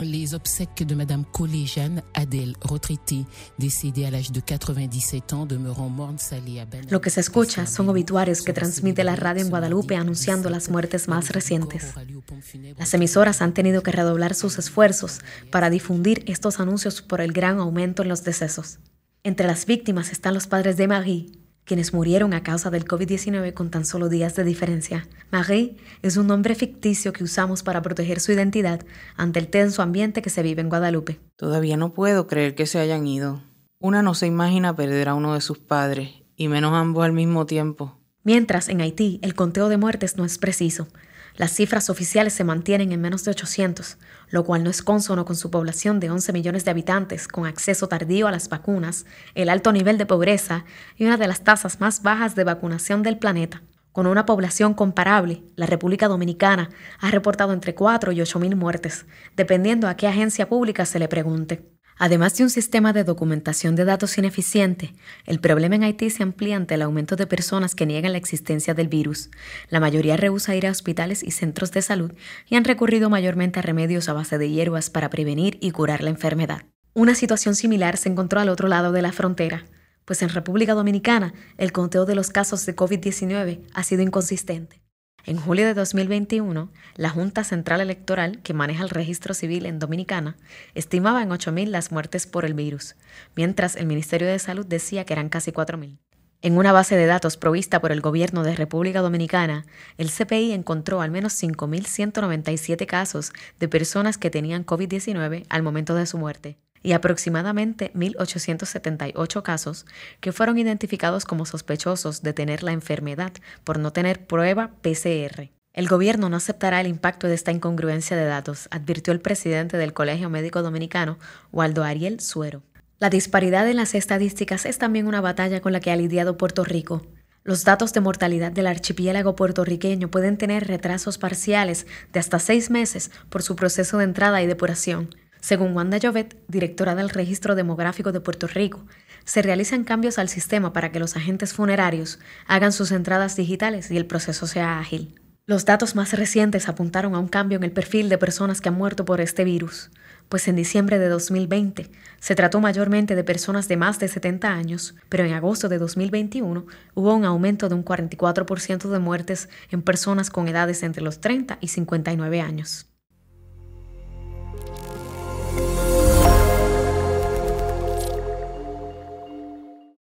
de Madame Adèle, décédée de 97 ans, demeurant morne Lo que se escucha son obituarios que transmite la radio en Guadalupe anunciando las muertes más recientes. Las emisoras han tenido que redoblar sus esfuerzos para difundir estos anuncios por el gran aumento en los decesos. Entre las víctimas están los padres de Marie, quienes murieron a causa del COVID-19 con tan solo días de diferencia. Marie es un nombre ficticio que usamos para proteger su identidad ante el tenso ambiente que se vive en Guadalupe. Todavía no puedo creer que se hayan ido. Una no se imagina perder a uno de sus padres, y menos ambos al mismo tiempo. Mientras en Haití el conteo de muertes no es preciso, las cifras oficiales se mantienen en menos de 800, lo cual no es consono con su población de 11 millones de habitantes, con acceso tardío a las vacunas, el alto nivel de pobreza y una de las tasas más bajas de vacunación del planeta. Con una población comparable, la República Dominicana ha reportado entre 4 y 8 mil muertes, dependiendo a qué agencia pública se le pregunte. Además de un sistema de documentación de datos ineficiente, el problema en Haití se amplía ante el aumento de personas que niegan la existencia del virus. La mayoría rehúsa ir a hospitales y centros de salud y han recurrido mayormente a remedios a base de hierbas para prevenir y curar la enfermedad. Una situación similar se encontró al otro lado de la frontera, pues en República Dominicana el conteo de los casos de COVID-19 ha sido inconsistente. En julio de 2021, la Junta Central Electoral, que maneja el registro civil en Dominicana, estimaba en 8.000 las muertes por el virus, mientras el Ministerio de Salud decía que eran casi 4.000. En una base de datos provista por el gobierno de República Dominicana, el CPI encontró al menos 5.197 casos de personas que tenían COVID-19 al momento de su muerte, y aproximadamente 1.878 casos que fueron identificados como sospechosos de tener la enfermedad por no tener prueba PCR. El gobierno no aceptará el impacto de esta incongruencia de datos, advirtió el presidente del Colegio Médico Dominicano, Waldo Ariel Suero. La disparidad en las estadísticas es también una batalla con la que ha lidiado Puerto Rico. Los datos de mortalidad del archipiélago puertorriqueño pueden tener retrasos parciales de hasta seis meses por su proceso de entrada y depuración. Según Wanda Llovet, directora del Registro Demográfico de Puerto Rico, se realizan cambios al sistema para que los agentes funerarios hagan sus entradas digitales y el proceso sea ágil. Los datos más recientes apuntaron a un cambio en el perfil de personas que han muerto por este virus, pues en diciembre de 2020 se trató mayormente de personas de más de 70 años, pero en agosto de 2021 hubo un aumento de un 44% de muertes en personas con edades entre los 30 y 59 años.